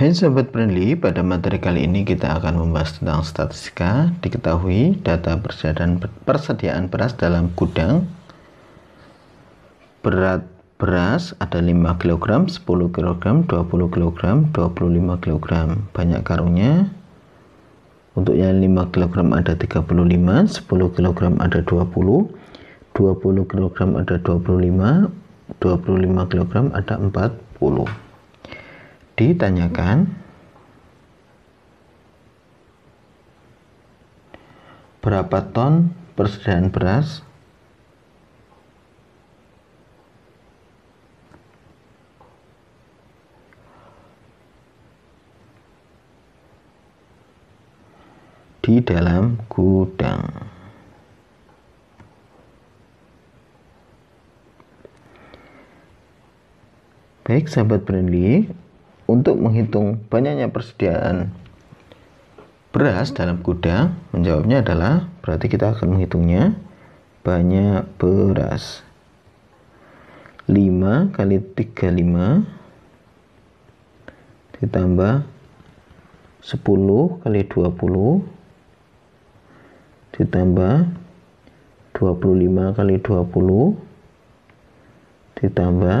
Hai Sobat Friendly, pada materi kali ini kita akan membahas tentang statistika, diketahui data persediaan, persediaan beras dalam gudang, berat beras ada 5 kg, 10 kg, 20 kg, 25 kg, banyak karungnya, untuk yang 5 kg ada 35, 10 kg ada 20, 20 kg ada 25, 25 kg ada 40 ditanyakan berapa ton persediaan beras di dalam gudang. Baik, sahabat friendly untuk menghitung banyaknya persediaan beras dalam kuda? Menjawabnya adalah berarti kita akan menghitungnya banyak beras. 5 kali 35 ditambah 10 kali 20 ditambah 25 kali 20 ditambah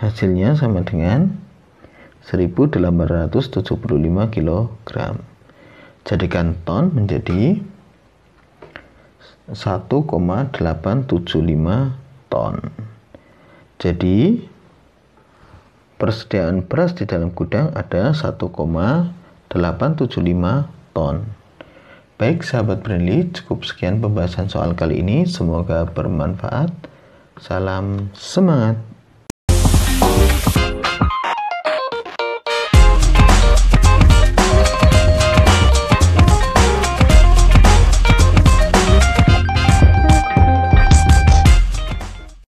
hasilnya sama dengan 1875 kg. Jadikan ton menjadi 1,875 ton. Jadi persediaan beras di dalam gudang ada 1,875 ton. Baik sahabat Brandly, cukup sekian pembahasan soal kali ini. Semoga bermanfaat. Salam semangat!